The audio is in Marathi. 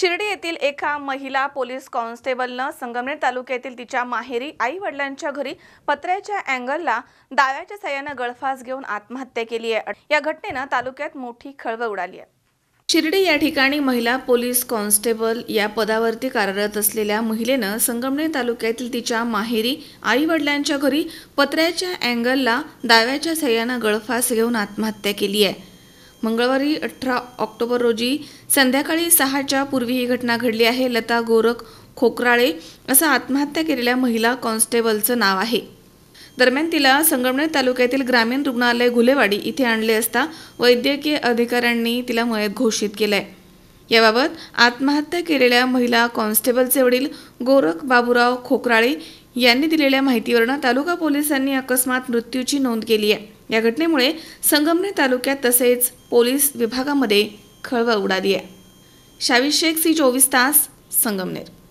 शिर्डी येथील एका महिला पोलीस कॉन्स्टेबलनं संगमनेर तालुक्यातील तिच्या माहेरी आई वडिलांच्या घरी पत्र्याच्या अँगलला दाव्याच्या सह्यानं गळफास घेऊन आत्महत्या केली आहे या घटनेनं तालुक्यात मोठी खळबळ उडाली आहे शिर्डी या ठिकाणी महिला पोलीस कॉन्स्टेबल या पदावरती कार्यरत असलेल्या महिलेनं संगमनेर तालुक्यातील तिच्या माहेरी आई वडिलांच्या घरी पत्र्याच्या अँगलला दाव्याच्या सह्यानं गळफास घेऊन आत्महत्या केली आहे मंगळवारी अठरा ऑक्टोबर रोजी संध्याकाळी सहाच्या पूर्वी ही घटना घडली आहे लता गोरख खोकराळे असं आत्महत्या केलेल्या महिला कॉन्स्टेबलचं नाव आहे दरम्यान तिला संगमनेर तालुक्यातील ग्रामीण रुग्णालय घुलेवाडी इथे आणले असता वैद्यकीय अधिकाऱ्यांनी तिला मयत घोषित केलं आहे याबाबत आत्महत्या केलेल्या महिला कॉन्स्टेबलचे वडील गोरख बाबुराव खोकराळे यांनी दिलेल्या माहितीवरून तालुका पोलिसांनी अकस्मात मृत्यूची नोंद केली आहे या घटनेमुळे संगमनेर तालुक्यात तसेच पोलीस विभागामध्ये खळबळ उडाली आहे शावी शेख सी चोवीस तास संगमनेर